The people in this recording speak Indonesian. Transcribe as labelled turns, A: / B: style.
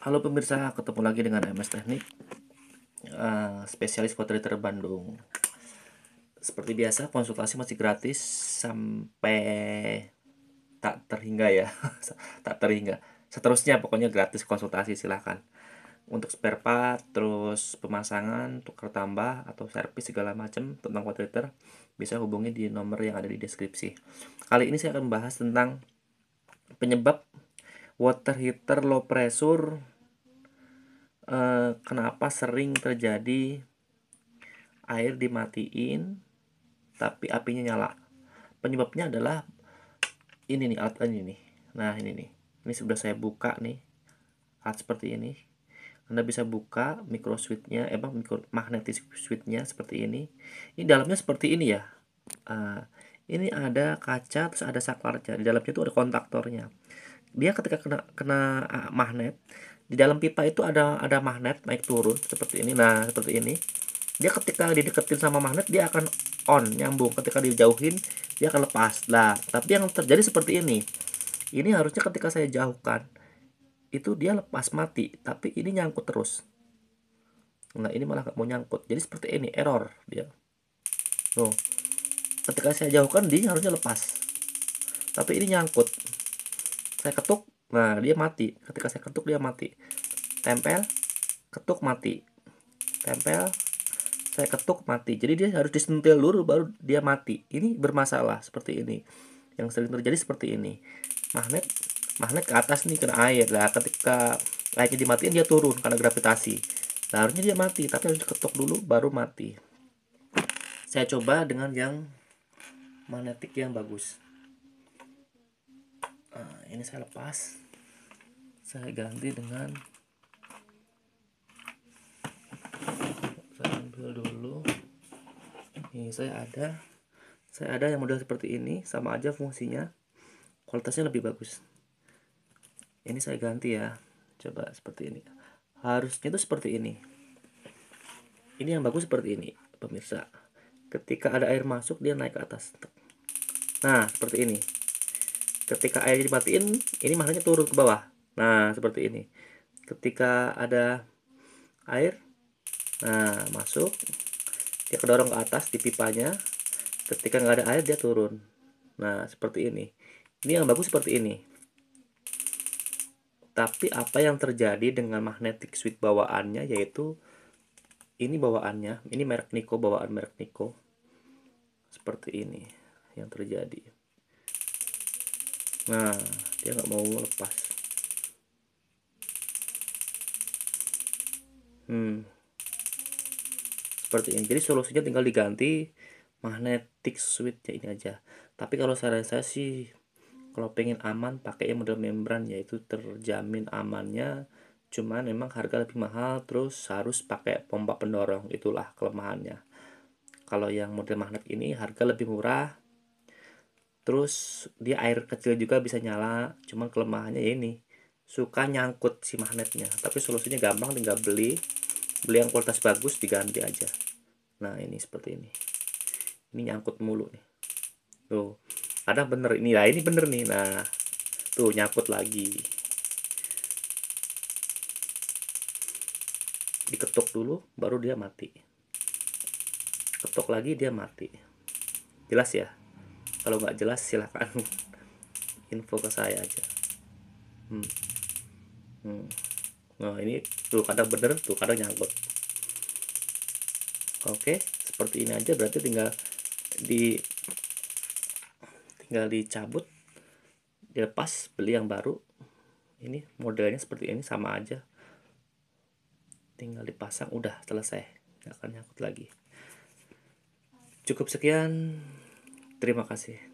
A: Halo pemirsa, ketemu lagi dengan MS Teknik uh, Spesialis kotriter Bandung Seperti biasa, konsultasi masih gratis Sampai tak terhingga ya Tak terhingga Seterusnya pokoknya gratis konsultasi, silahkan Untuk spare part, terus pemasangan, tukar tambah Atau servis segala macam tentang kotriter, Bisa hubungi di nomor yang ada di deskripsi Kali ini saya akan membahas tentang Penyebab water heater low pressure eh, kenapa sering terjadi air dimatiin tapi apinya nyala penyebabnya adalah ini nih alat ini nih nah ini nih ini sudah saya buka nih alat seperti ini anda bisa buka micro switchnya eh bang, micro magnetic switchnya seperti ini ini dalamnya seperti ini ya uh, ini ada kaca terus ada saklarnya di dalamnya itu ada kontaktornya dia ketika kena kena uh, magnet di dalam pipa itu ada ada magnet naik turun seperti ini nah seperti ini dia ketika dideketin sama magnet dia akan on nyambung ketika dijauhin dia akan lepas lah tapi yang terjadi seperti ini ini harusnya ketika saya jauhkan itu dia lepas mati tapi ini nyangkut terus nah ini malah gak mau nyangkut jadi seperti ini error dia tuh ketika saya jauhkan dia harusnya lepas tapi ini nyangkut saya ketuk nah dia mati ketika saya ketuk dia mati tempel ketuk mati tempel saya ketuk mati jadi dia harus disentil dulu baru dia mati ini bermasalah seperti ini yang sering terjadi seperti ini magnet magnet ke atas nih kena air lah ketika airnya dimatiin dia turun karena gravitasi nah, dia mati tapi harus ketuk dulu baru mati saya coba dengan yang magnetik yang bagus ini saya lepas saya ganti dengan saya ambil dulu ini saya ada saya ada yang model seperti ini sama aja fungsinya kualitasnya lebih bagus ini saya ganti ya coba seperti ini harusnya itu seperti ini ini yang bagus seperti ini pemirsa ketika ada air masuk dia naik ke atas nah seperti ini ketika air dimatiin ini magnetnya turun ke bawah nah seperti ini ketika ada air nah masuk dia kedorong ke atas di pipanya ketika nggak ada air dia turun nah seperti ini ini yang bagus seperti ini tapi apa yang terjadi dengan magnetic switch bawaannya yaitu ini bawaannya ini merek Niko bawaan merek Niko seperti ini yang terjadi nah dia nggak mau lepas hmm seperti ini jadi solusinya tinggal diganti magnetic switch ya ini aja tapi kalau saya rasa sih kalau pengen aman pakai yang model membran yaitu terjamin amannya cuman memang harga lebih mahal terus harus pakai pompa pendorong itulah kelemahannya kalau yang model magnet ini harga lebih murah terus dia air kecil juga bisa nyala cuman kelemahannya ya ini suka nyangkut si magnetnya tapi solusinya gampang tinggal beli beli yang kualitas bagus diganti aja nah ini seperti ini ini nyangkut mulu nih tuh ada bener ini lah ini bener nih nah tuh nyangkut lagi diketuk dulu baru dia mati ketuk lagi dia mati jelas ya kalau nggak jelas silahkan info ke saya aja hmm. Hmm. nah ini tuh kadang bener tuh kadang nyangkut oke seperti ini aja berarti tinggal di tinggal dicabut dilepas beli yang baru ini modelnya seperti ini sama aja tinggal dipasang udah selesai nggak akan nyangkut lagi cukup sekian Terima kasih.